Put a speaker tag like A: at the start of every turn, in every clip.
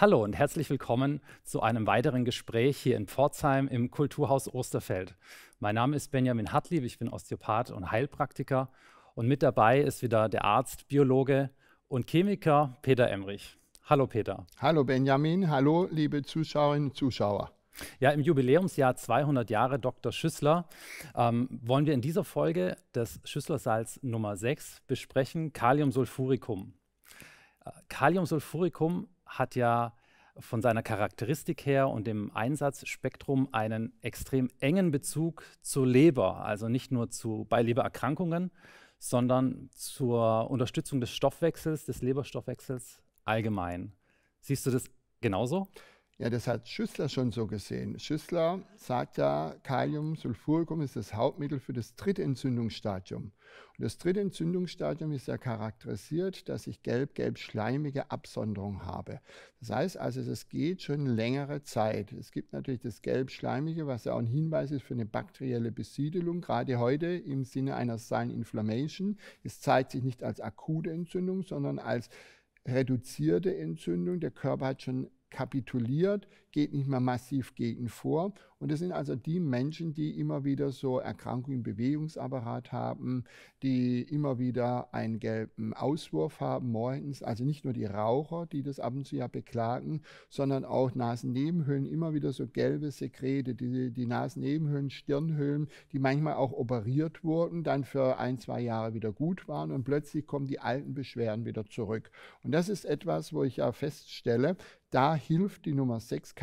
A: Hallo und herzlich willkommen zu einem weiteren Gespräch hier in Pforzheim im Kulturhaus Osterfeld. Mein Name ist Benjamin Hartlieb, ich bin Osteopath und Heilpraktiker und mit dabei ist wieder der Arzt, Biologe und Chemiker Peter Emrich. Hallo Peter. Hallo Benjamin, hallo liebe Zuschauerinnen und Zuschauer. Ja, im Jubiläumsjahr 200 Jahre Dr. Schüssler ähm, wollen wir in dieser Folge das Schüsslersalz Nummer 6 besprechen, Kaliumsulfuricum. Äh, Kaliumsulfuricum hat ja von seiner Charakteristik her und dem Einsatzspektrum einen extrem engen Bezug zur Leber, also nicht nur zu, bei Lebererkrankungen, sondern zur Unterstützung des Stoffwechsels, des Leberstoffwechsels
B: allgemein. Siehst du das genauso? Ja, das hat Schüssler schon so gesehen. Schüssler sagt ja, Kaliumsulfuricum ist das Hauptmittel für das dritte Entzündungsstadium. Und das dritte Entzündungsstadium ist ja charakterisiert, dass ich gelb-gelb-schleimige Absonderung habe. Das heißt also, es geht schon längere Zeit. Es gibt natürlich das gelb-schleimige, was ja auch ein Hinweis ist für eine bakterielle Besiedelung. Gerade heute im Sinne einer Sign Inflammation. Es zeigt sich nicht als akute Entzündung, sondern als reduzierte Entzündung. Der Körper hat schon kapituliert geht nicht mehr massiv gegen vor. Und das sind also die Menschen, die immer wieder so Erkrankungen im Bewegungsapparat haben, die immer wieder einen gelben Auswurf haben morgens. Also nicht nur die Raucher, die das ab und zu ja beklagen, sondern auch Nasennebenhöhlen, immer wieder so gelbe Sekrete, die, die Nasennebenhöhlen, Stirnhöhlen, die manchmal auch operiert wurden, dann für ein, zwei Jahre wieder gut waren und plötzlich kommen die alten Beschwerden wieder zurück. Und das ist etwas, wo ich ja feststelle, da hilft die Nummer 6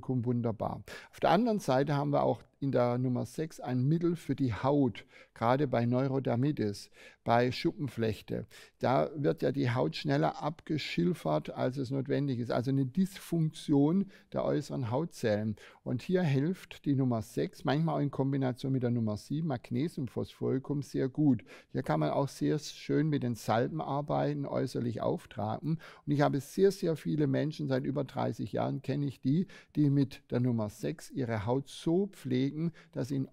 B: kommt wunderbar. Auf der anderen Seite haben wir auch in der Nummer 6 ein Mittel für die Haut, gerade bei Neurodermitis, bei Schuppenflechte. Da wird ja die Haut schneller abgeschilfert, als es notwendig ist. Also eine Dysfunktion der äußeren Hautzellen. Und hier hilft die Nummer 6, manchmal auch in Kombination mit der Nummer 7, Magnesiumphosphoricum, sehr gut. Hier kann man auch sehr schön mit den Salben arbeiten, äußerlich auftragen. Und ich habe sehr, sehr viele Menschen, seit über 30 Jahren kenne ich die, die mit der Nummer 6 ihre Haut so pflegen, kriegen, dass sie in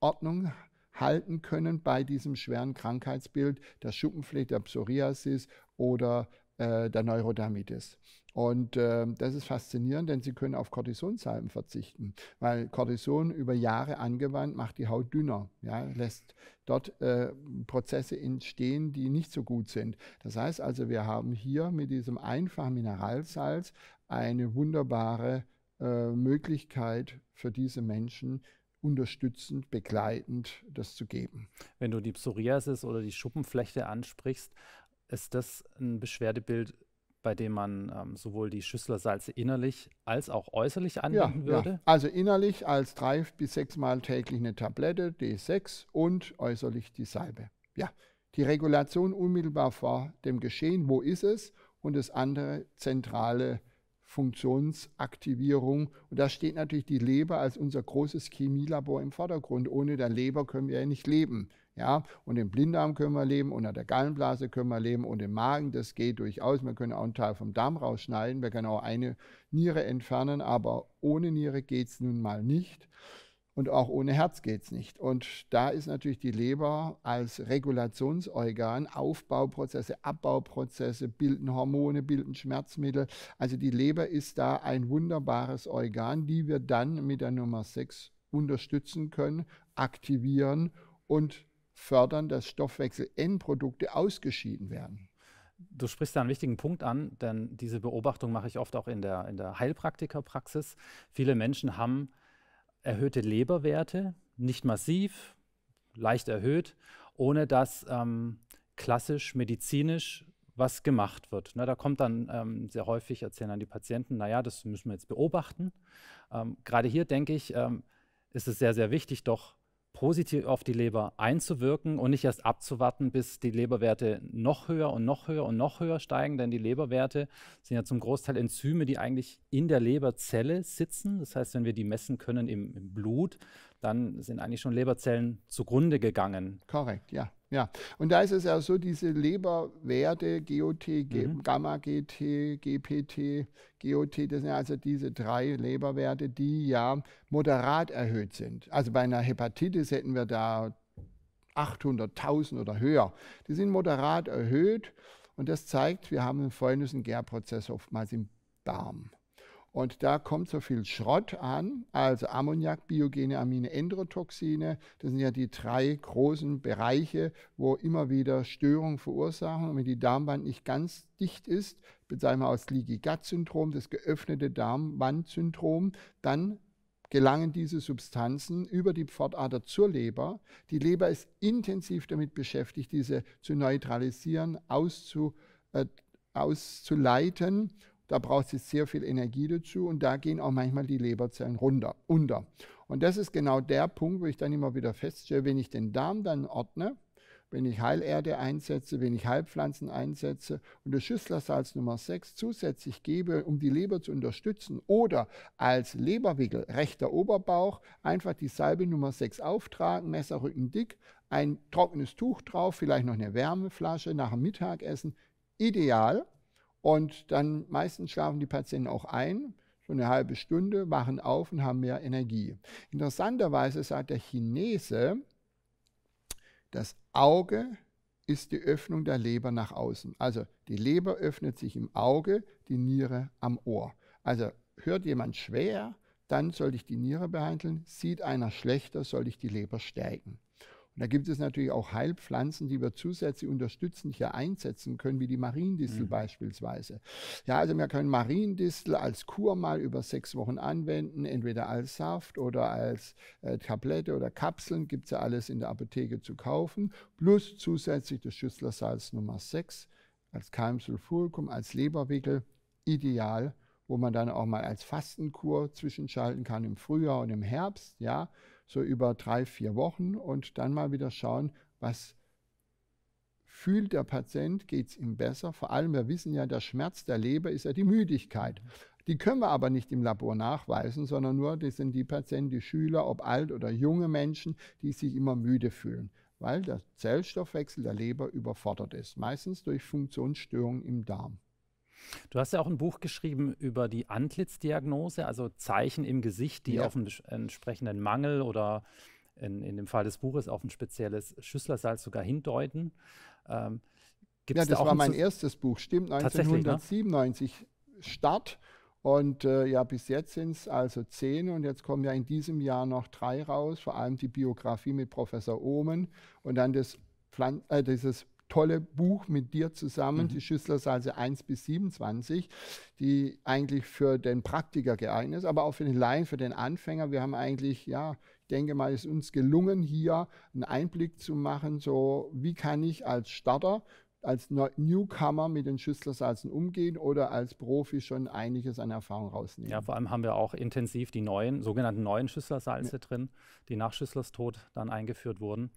B: Ordnung halten können bei diesem schweren Krankheitsbild der Schuppenflechte, der Psoriasis oder äh, der Neurodermitis. Und äh, das ist faszinierend, denn sie können auf Cortisonsalben verzichten, weil Cortison über Jahre angewandt macht die Haut dünner, ja, lässt dort äh, Prozesse entstehen, die nicht so gut sind. Das heißt also, wir haben hier mit diesem einfachen Mineralsalz eine wunderbare äh, Möglichkeit für diese Menschen, unterstützend, begleitend das zu geben. Wenn du die Psoriasis
A: oder die Schuppenflechte ansprichst, ist das ein Beschwerdebild,
B: bei dem man ähm, sowohl die Schüsslersalze innerlich als auch äußerlich anwenden ja, würde? Ja. Also innerlich als drei bis sechsmal täglich eine Tablette D6 und äußerlich die Salbe. Ja, die Regulation unmittelbar vor dem Geschehen, wo ist es? Und das andere zentrale Funktionsaktivierung. Und da steht natürlich die Leber als unser großes Chemielabor im Vordergrund. Ohne der Leber können wir ja nicht leben. Ja, und im Blinddarm können wir leben, unter der Gallenblase können wir leben und im Magen, das geht durchaus. Wir können auch einen Teil vom Darm rausschneiden, wir können auch eine Niere entfernen, aber ohne Niere geht es nun mal nicht. Und auch ohne Herz geht es nicht. Und da ist natürlich die Leber als Regulationsorgan, Aufbauprozesse, Abbauprozesse, bilden Hormone, bilden Schmerzmittel. Also die Leber ist da ein wunderbares Organ, die wir dann mit der Nummer 6 unterstützen können, aktivieren und fördern, dass Stoffwechsel-Endprodukte ausgeschieden werden. Du sprichst da einen wichtigen Punkt
A: an, denn diese Beobachtung mache ich oft auch in der, in der Heilpraktikerpraxis. Viele Menschen haben erhöhte Leberwerte, nicht massiv, leicht erhöht, ohne dass ähm, klassisch medizinisch was gemacht wird. Na, da kommt dann ähm, sehr häufig, erzählen dann die Patienten, naja, das müssen wir jetzt beobachten. Ähm, Gerade hier denke ich, ähm, ist es sehr, sehr wichtig, doch positiv auf die Leber einzuwirken und nicht erst abzuwarten, bis die Leberwerte noch höher und noch höher und noch höher steigen, denn die Leberwerte sind ja zum Großteil Enzyme, die eigentlich in der Leberzelle sitzen. Das heißt, wenn wir die messen können im, im Blut, dann sind eigentlich schon Leberzellen zugrunde gegangen.
B: Korrekt, ja. Ja, und da ist es ja so, diese Leberwerte, GOT, mhm. Gamma-GT, GPT, GOT, das sind ja also diese drei Leberwerte, die ja moderat erhöht sind. Also bei einer Hepatitis hätten wir da 800.000 oder höher. Die sind moderat erhöht und das zeigt, wir haben einen Fäulnissen-Gärprozess oftmals im Darm. Und da kommt so viel Schrott an, also Ammoniak, biogene Amine, Endotoxine. Das sind ja die drei großen Bereiche, wo immer wieder Störungen verursachen. Und wenn die Darmwand nicht ganz dicht ist, sagen wir aus Leaky-Gut-Syndrom, das geöffnete Darmwand-Syndrom, dann gelangen diese Substanzen über die Pfortader zur Leber. Die Leber ist intensiv damit beschäftigt, diese zu neutralisieren, auszu, äh, auszuleiten da braucht es sehr viel Energie dazu und da gehen auch manchmal die Leberzellen runter, unter. Und das ist genau der Punkt, wo ich dann immer wieder feststelle, wenn ich den Darm dann ordne, wenn ich Heilerde einsetze, wenn ich Heilpflanzen einsetze und das Schüsslersalz Nummer 6 zusätzlich gebe, um die Leber zu unterstützen oder als Leberwickel rechter Oberbauch einfach die Salbe Nummer 6 auftragen, Messerrücken dick, ein trockenes Tuch drauf, vielleicht noch eine Wärmeflasche nach dem Mittagessen, ideal. Und dann meistens schlafen die Patienten auch ein, so eine halbe Stunde, wachen auf und haben mehr Energie. Interessanterweise sagt der Chinese, das Auge ist die Öffnung der Leber nach außen. Also die Leber öffnet sich im Auge, die Niere am Ohr. Also hört jemand schwer, dann sollte ich die Niere behandeln. Sieht einer schlechter, sollte ich die Leber stärken. Und da gibt es natürlich auch Heilpflanzen, die wir zusätzlich unterstützend hier einsetzen können, wie die Mariendistel mhm. beispielsweise. Ja, also wir können Mariendistel als Kur mal über sechs Wochen anwenden, entweder als Saft oder als äh, Tablette oder Kapseln, gibt es ja alles in der Apotheke zu kaufen, plus zusätzlich das Schüsslersalz Nummer 6 als Keimsulfuricum, als Leberwickel, ideal, wo man dann auch mal als Fastenkur zwischenschalten kann im Frühjahr und im Herbst, ja, so über drei, vier Wochen und dann mal wieder schauen, was fühlt der Patient, geht es ihm besser. Vor allem, wir wissen ja, der Schmerz der Leber ist ja die Müdigkeit. Die können wir aber nicht im Labor nachweisen, sondern nur, das sind die Patienten, die Schüler, ob alt oder junge Menschen, die sich immer müde fühlen, weil der Zellstoffwechsel der Leber überfordert ist, meistens durch Funktionsstörungen im Darm. Du hast ja auch ein Buch
A: geschrieben über die Antlitzdiagnose, also Zeichen im Gesicht, die ja. auf einen entsprechenden Mangel oder in, in dem Fall des Buches auf ein spezielles Schüsslersalz sogar hindeuten. Ähm, ja, das da war mein Z erstes Buch,
B: stimmt, 1997 ne? Start. Und äh, ja, bis jetzt sind es also zehn und jetzt kommen ja in diesem Jahr noch drei raus, vor allem die Biografie mit Professor Ohmen und dann das Pflan äh, dieses tolle Buch mit dir zusammen, mhm. die Schüsslersalze 1 bis 27, die eigentlich für den Praktiker geeignet ist, aber auch für den Laien, für den Anfänger. Wir haben eigentlich, ja, ich denke mal, es ist uns gelungen, hier einen Einblick zu machen, so wie kann ich als Starter als Newcomer mit den Schüsslersalzen umgehen oder als Profi schon einiges an Erfahrung rausnehmen. Ja, vor allem haben
A: wir auch intensiv die neuen, sogenannten neuen Schüsslersalze ja. drin, die nach Schüsslers Tod dann eingeführt wurden.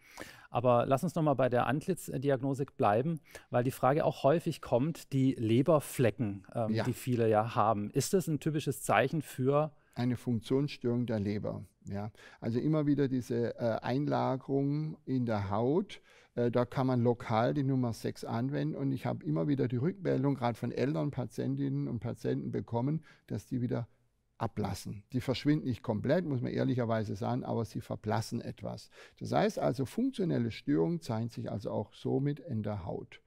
A: Aber lass uns nochmal bei der Antlitzdiagnostik bleiben, weil die Frage auch häufig kommt, die Leberflecken,
B: ähm, ja. die viele ja haben. Ist das ein typisches Zeichen für eine Funktionsstörung der Leber. Ja. Also immer wieder diese äh, Einlagerung in der Haut. Äh, da kann man lokal die Nummer 6 anwenden. Und ich habe immer wieder die Rückmeldung gerade von Eltern, Patientinnen und Patienten bekommen, dass die wieder ablassen. Die verschwinden nicht komplett, muss man ehrlicherweise sagen, aber sie verblassen etwas. Das heißt also, funktionelle Störungen zeigen sich also auch somit in der Haut.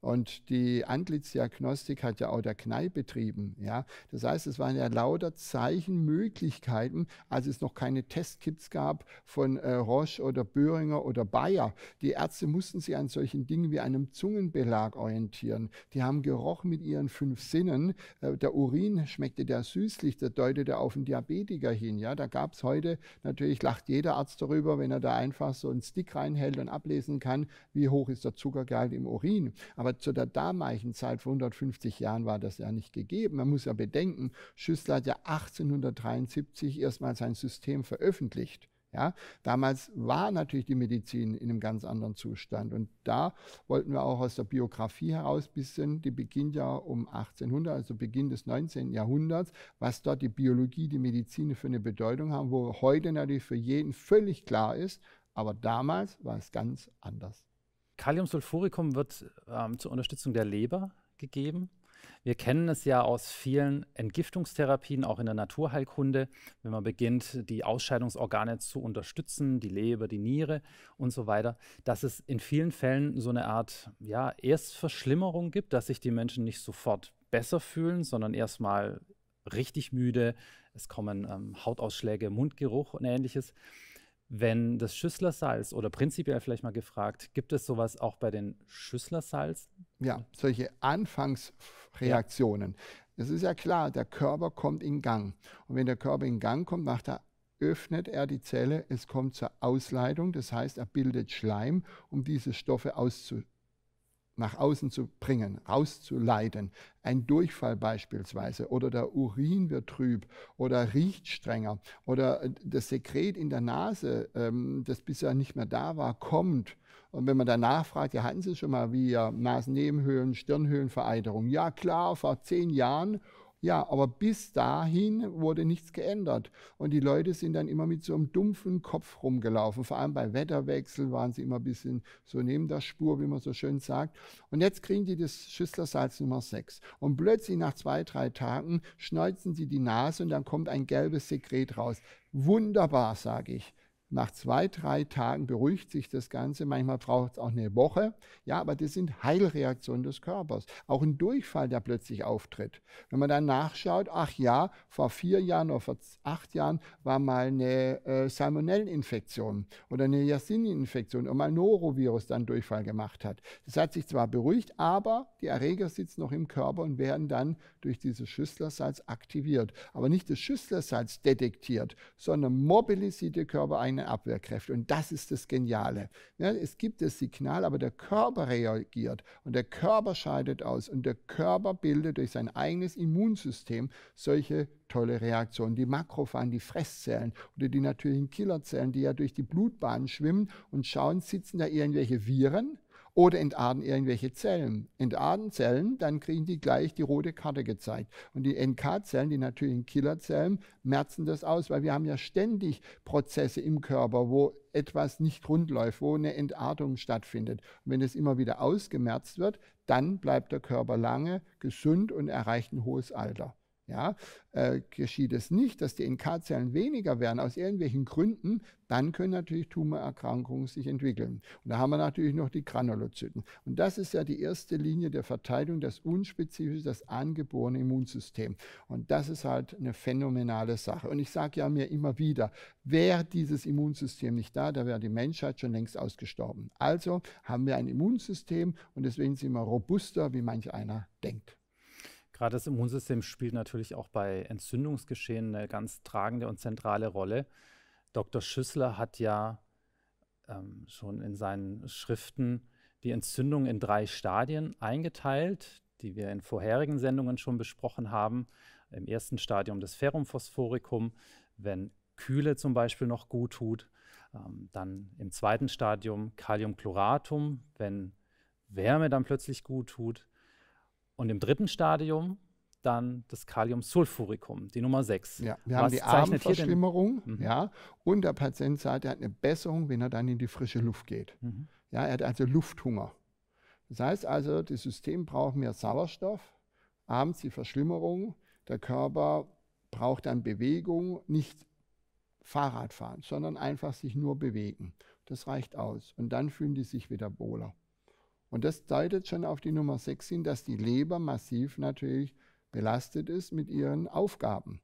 B: Und die Antlitzdiagnostik hat ja auch der Knei betrieben. Ja? Das heißt, es waren ja lauter Zeichenmöglichkeiten, als es noch keine Testkits gab von äh, Roche oder Böhringer oder Bayer. Die Ärzte mussten sich an solchen Dingen wie einem Zungenbelag orientieren. Die haben gerochen mit ihren fünf Sinnen. Äh, der Urin schmeckte der süßlich, der deutete auf einen Diabetiker hin. Ja? Da gab es heute, natürlich lacht jeder Arzt darüber, wenn er da einfach so einen Stick reinhält und ablesen kann, wie hoch ist der Zuckergehalt im Urin. Aber aber zu der damaligen Zeit, vor 150 Jahren, war das ja nicht gegeben. Man muss ja bedenken, Schüssler hat ja 1873 erstmal sein System veröffentlicht. Ja, damals war natürlich die Medizin in einem ganz anderen Zustand. Und da wollten wir auch aus der Biografie heraus bisschen, die beginnt ja um 1800, also Beginn des 19. Jahrhunderts, was dort die Biologie, die Medizin für eine Bedeutung haben, wo heute natürlich für jeden völlig klar ist. Aber damals war es ganz anders. Kaliumsulfuricum wird ähm, zur Unterstützung der Leber gegeben.
A: Wir kennen es ja aus vielen Entgiftungstherapien, auch in der Naturheilkunde, wenn man beginnt, die Ausscheidungsorgane zu unterstützen, die Leber, die Niere und so weiter, dass es in vielen Fällen so eine Art ja, Erstverschlimmerung gibt, dass sich die Menschen nicht sofort besser fühlen, sondern erstmal richtig müde, es kommen ähm, Hautausschläge, Mundgeruch und ähnliches wenn das Schüsslersalz oder prinzipiell vielleicht mal gefragt,
B: gibt es sowas auch bei den Schüsslersalzen? Ja, solche Anfangsreaktionen. Ja. ist ja klar, der Körper kommt in Gang. Und wenn der Körper in Gang kommt, macht er öffnet er die Zelle, es kommt zur Ausleitung, das heißt, er bildet Schleim, um diese Stoffe auszuleiten nach außen zu bringen, rauszuleiten. Ein Durchfall beispielsweise oder der Urin wird trüb oder riecht strenger oder äh, das Sekret in der Nase, ähm, das bisher nicht mehr da war, kommt. Und wenn man danach fragt, ja, hatten Sie schon mal wie Nasennebenhöhlen, Stirnhöhlenvereiterung? Ja, klar, vor zehn Jahren ja, aber bis dahin wurde nichts geändert. Und die Leute sind dann immer mit so einem dumpfen Kopf rumgelaufen. Vor allem bei Wetterwechsel waren sie immer ein bisschen so neben der Spur, wie man so schön sagt. Und jetzt kriegen die das Schüsslersalz Nummer 6. Und plötzlich nach zwei, drei Tagen schneuzen sie die Nase und dann kommt ein gelbes Sekret raus. Wunderbar, sage ich. Nach zwei, drei Tagen beruhigt sich das Ganze. Manchmal braucht es auch eine Woche. Ja, aber das sind Heilreaktionen des Körpers. Auch ein Durchfall, der plötzlich auftritt. Wenn man dann nachschaut, ach ja, vor vier Jahren oder vor acht Jahren war mal eine äh, Salmonelleninfektion oder eine yersinia und mal Norovirus dann Durchfall gemacht hat. Das hat sich zwar beruhigt, aber die Erreger sitzen noch im Körper und werden dann durch dieses Schüsslersalz aktiviert. Aber nicht das Schüsslersalz detektiert, sondern mobilisierte Körper ein keine Abwehrkräfte. Und das ist das Geniale. Ja, es gibt das Signal, aber der Körper reagiert und der Körper scheidet aus und der Körper bildet durch sein eigenes Immunsystem solche tolle Reaktionen. Die Makrophagen, die Fresszellen oder die natürlichen Killerzellen, die ja durch die Blutbahn schwimmen und schauen, sitzen da irgendwelche Viren oder entarten irgendwelche Zellen. Entarten Zellen, dann kriegen die gleich die rote Karte gezeigt. Und die NK-Zellen, die natürlichen Killerzellen, merzen das aus, weil wir haben ja ständig Prozesse im Körper, wo etwas nicht rund läuft, wo eine Entartung stattfindet. Und wenn es immer wieder ausgemerzt wird, dann bleibt der Körper lange gesund und erreicht ein hohes Alter. Ja, äh, geschieht es nicht, dass die NK-Zellen weniger werden, aus irgendwelchen Gründen, dann können natürlich Tumorerkrankungen sich entwickeln. Und da haben wir natürlich noch die Granulozyten. Und das ist ja die erste Linie der Verteidigung, das unspezifische, das angeborene Immunsystem. Und das ist halt eine phänomenale Sache. Und ich sage ja mir immer wieder, wäre dieses Immunsystem nicht da, da wäre die Menschheit schon längst ausgestorben. Also haben wir ein Immunsystem und deswegen sind wir robuster, wie manch einer denkt.
A: Gerade das Immunsystem spielt natürlich auch bei Entzündungsgeschehen eine ganz tragende und zentrale Rolle. Dr. Schüssler hat ja ähm, schon in seinen Schriften die Entzündung in drei Stadien eingeteilt, die wir in vorherigen Sendungen schon besprochen haben. Im ersten Stadium das Ferrum phosphoricum, wenn Kühle zum Beispiel noch gut tut. Ähm, dann im zweiten Stadium Kaliumchloratum, wenn Wärme dann plötzlich gut tut. Und im dritten Stadium
B: dann das Kaliumsulfuricum, die Nummer 6. Ja, wir Was haben die Abendverschlimmerung, mhm. ja, und der Patient sagt, er hat eine Besserung, wenn er dann in die frische Luft geht. Mhm. Ja, er hat also Lufthunger. Das heißt also, das System braucht mehr Sauerstoff, abends die Verschlimmerung, der Körper braucht dann Bewegung, nicht Fahrradfahren, sondern einfach sich nur bewegen. Das reicht aus. Und dann fühlen die sich wieder wohler. Und das deutet schon auf die Nummer 6 hin, dass die Leber massiv natürlich belastet ist mit ihren Aufgaben.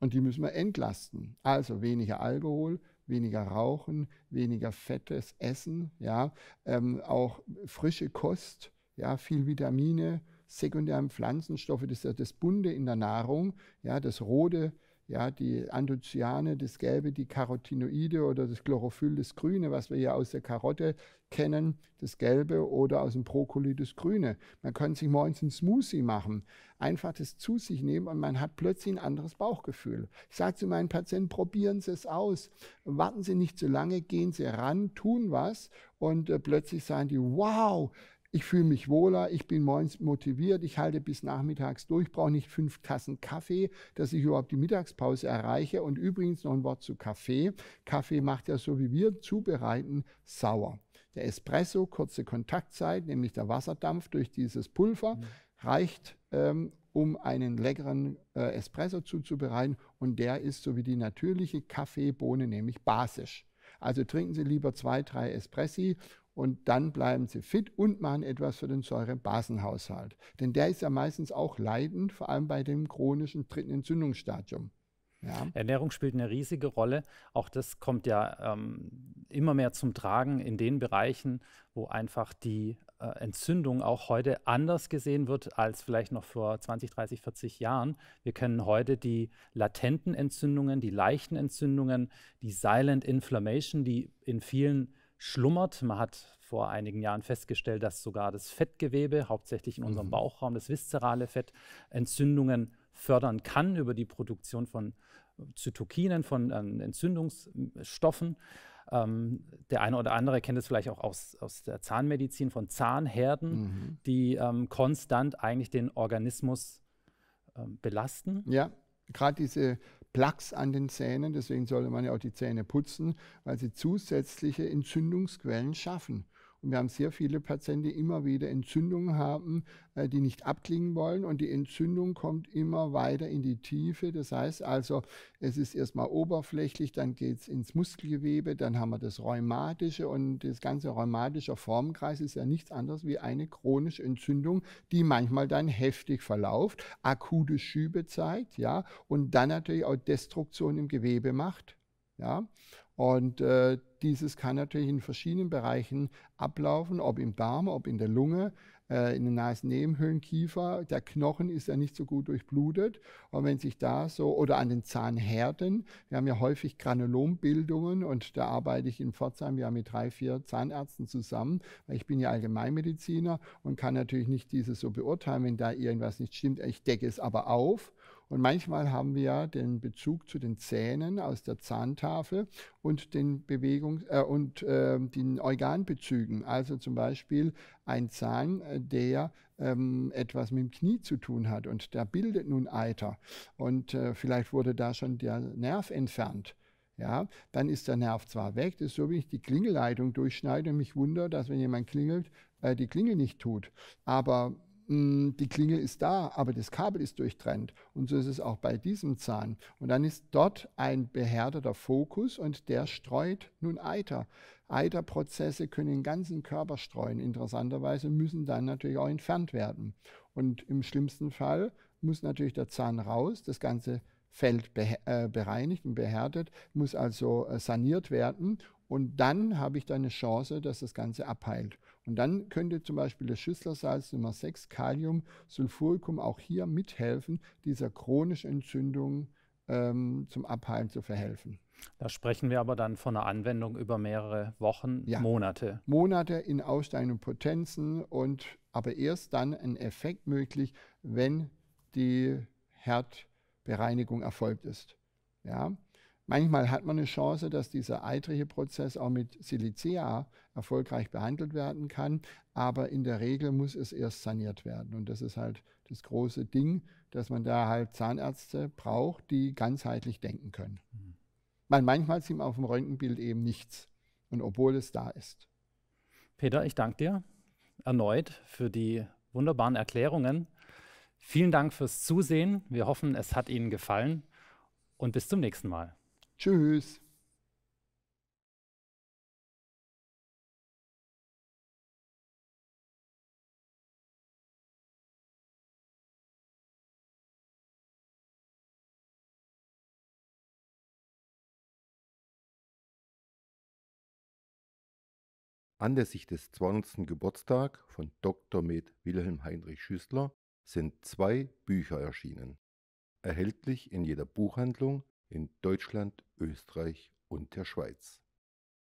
B: Und die müssen wir entlasten. Also weniger Alkohol, weniger Rauchen, weniger fettes Essen, ja, ähm, auch frische Kost, ja, viel Vitamine, sekundäre Pflanzenstoffe, das ist ja das Bunde in der Nahrung, ja, das Rote, ja, die Anthocyane, das Gelbe, die Carotinoide oder das Chlorophyll, das Grüne, was wir ja aus der Karotte kennen, das Gelbe oder aus dem Brokkoli, das Grüne. Man kann sich morgens einen Smoothie machen, einfach das zu sich nehmen und man hat plötzlich ein anderes Bauchgefühl. Ich sage zu meinen Patienten, probieren Sie es aus. Warten Sie nicht zu lange, gehen Sie ran, tun was und äh, plötzlich sagen die, wow, ich fühle mich wohler, ich bin morgens motiviert, ich halte bis nachmittags durch, brauche nicht fünf Tassen Kaffee, dass ich überhaupt die Mittagspause erreiche. Und übrigens noch ein Wort zu Kaffee. Kaffee macht ja so wie wir zubereiten sauer. Der Espresso, kurze Kontaktzeit, nämlich der Wasserdampf durch dieses Pulver, mhm. reicht, ähm, um einen leckeren äh, Espresso zuzubereiten. Und der ist so wie die natürliche Kaffeebohne, nämlich basisch. Also trinken Sie lieber zwei, drei Espressi und dann bleiben sie fit und machen etwas für den Säurebasenhaushalt. Denn der ist ja meistens auch leidend, vor allem bei dem chronischen dritten Entzündungsstadium. Ja. Ernährung spielt eine riesige
A: Rolle. Auch das kommt ja ähm, immer mehr zum Tragen in den Bereichen, wo einfach die äh, Entzündung auch heute anders gesehen wird als vielleicht noch vor 20, 30, 40 Jahren. Wir können heute die latenten Entzündungen, die leichten Entzündungen, die Silent Inflammation, die in vielen schlummert. Man hat vor einigen Jahren festgestellt, dass sogar das Fettgewebe, hauptsächlich in unserem mhm. Bauchraum, das viszerale Fett, Entzündungen fördern kann über die Produktion von äh, Zytokinen, von ähm, Entzündungsstoffen. Ähm, der eine oder andere kennt es vielleicht auch aus, aus der Zahnmedizin von Zahnherden, mhm. die ähm, konstant eigentlich den Organismus
B: ähm, belasten. Ja, gerade diese Plaques an den Zähnen. Deswegen sollte man ja auch die Zähne putzen, weil sie zusätzliche Entzündungsquellen schaffen wir haben sehr viele Patienten, die immer wieder Entzündungen haben, äh, die nicht abklingen wollen. Und die Entzündung kommt immer weiter in die Tiefe. Das heißt also, es ist erstmal oberflächlich, dann geht es ins Muskelgewebe, dann haben wir das Rheumatische. Und das ganze rheumatische Formkreis ist ja nichts anderes wie eine chronische Entzündung, die manchmal dann heftig verläuft, akute Schübe zeigt, ja, und dann natürlich auch Destruktion im Gewebe macht. Ja, und äh, dieses kann natürlich in verschiedenen Bereichen ablaufen, ob im Darm, ob in der Lunge, äh, in den Nasennebenhöhlen, Kiefer. Der Knochen ist ja nicht so gut durchblutet. Und wenn sich da so, oder an den Zahnhärten, wir haben ja häufig Granulombildungen und da arbeite ich in Pforzheim ja mit drei, vier Zahnärzten zusammen, weil ich bin ja Allgemeinmediziner und kann natürlich nicht dieses so beurteilen, wenn da irgendwas nicht stimmt. Ich decke es aber auf und manchmal haben wir den Bezug zu den Zähnen aus der Zahntafel und den Bewegungs- äh, und äh, den Organbezügen. Also zum Beispiel ein Zahn, äh, der ähm, etwas mit dem Knie zu tun hat und der bildet nun Eiter. Und äh, vielleicht wurde da schon der Nerv entfernt. Ja, dann ist der Nerv zwar weg, das ist so, wie ich die Klingelleitung durchschneide und mich wundere, dass wenn jemand klingelt, äh, die Klingel nicht tut. Aber hm, die Klinge ist da, aber das Kabel ist durchtrennt. Und so ist es auch bei diesem Zahn. Und dann ist dort ein beherdeter Fokus und der streut nun Eiter. Eiterprozesse können den ganzen Körper streuen. Interessanterweise müssen dann natürlich auch entfernt werden. Und im schlimmsten Fall muss natürlich der Zahn raus, das ganze Feld äh, bereinigt und behärtet, muss also äh, saniert werden. Und dann habe ich da eine Chance, dass das Ganze abheilt. Und dann könnte zum Beispiel das Schüsslersalz Nummer 6, Kalium, Sulfuricum, auch hier mithelfen, dieser chronischen Entzündung ähm, zum Abheilen zu verhelfen.
A: Da sprechen wir aber dann von einer Anwendung über mehrere Wochen,
B: ja. Monate. Monate in aussteigenden Potenzen und aber erst dann ein Effekt möglich, wenn die Herdbereinigung erfolgt ist. Ja? Manchmal hat man eine Chance, dass dieser eitrige Prozess auch mit Silicea erfolgreich behandelt werden kann, aber in der Regel muss es erst saniert werden. Und das ist halt das große Ding, dass man da halt Zahnärzte braucht, die ganzheitlich denken können. Man, mhm. manchmal sieht man auf dem Röntgenbild eben nichts, und obwohl es da ist. Peter,
A: ich danke dir erneut für die wunderbaren Erklärungen. Vielen Dank fürs Zusehen. Wir hoffen, es hat Ihnen gefallen und bis zum nächsten Mal. Tschüss.
B: Anlässlich des 20. Geburtstags von Dr. Med Wilhelm Heinrich Schüssler sind zwei Bücher erschienen, erhältlich in jeder Buchhandlung in Deutschland Österreich und der Schweiz.